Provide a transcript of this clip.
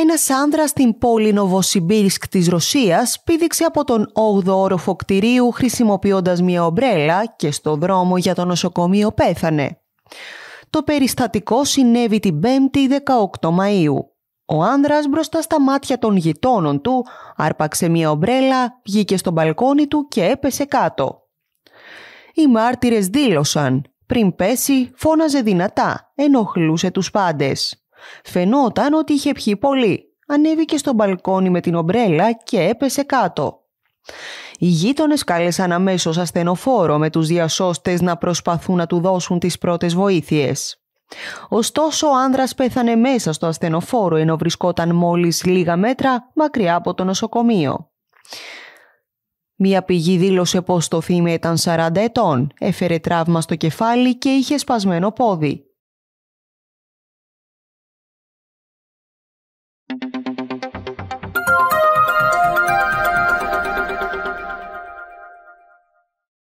ένας άνδρας στην πόλη Νοβοσιμπίρσκ της Ρωσίας πήδηξε από τον 8ο όροφο κτηρίου χρησιμοποιώντας μια ομπρέλα και στο δρόμο για το νοσοκομείο πέθανε. Το περιστατικό συνέβη την 5η 18 Μαΐου. Ο άνδρας μπροστά στα μάτια των γειτόνων του άρπαξε μια ομπρέλα, βγήκε στο μπαλκόνι του και έπεσε κάτω. Οι μάρτυρες δήλωσαν πριν πέσει φώναζε δυνατά, ενοχλούσε τους πάντες. Φαινόταν ότι είχε πιει πολύ. Ανέβηκε στο μπαλκόνι με την ομπρέλα και έπεσε κάτω. Οι γείτονες κάλεσαν αμέσως ασθενοφόρο με τους διασώστες να προσπαθούν να του δώσουν τις πρώτες βοήθειες. Ωστόσο ο άνδρας πέθανε μέσα στο ασθενοφόρο ενώ βρισκόταν μόλις λίγα μέτρα μακριά από το νοσοκομείο. Μία πηγή δήλωσε πως το θύμα ήταν 40 ετών, έφερε τραύμα στο κεφάλι και είχε σπασμένο πόδι.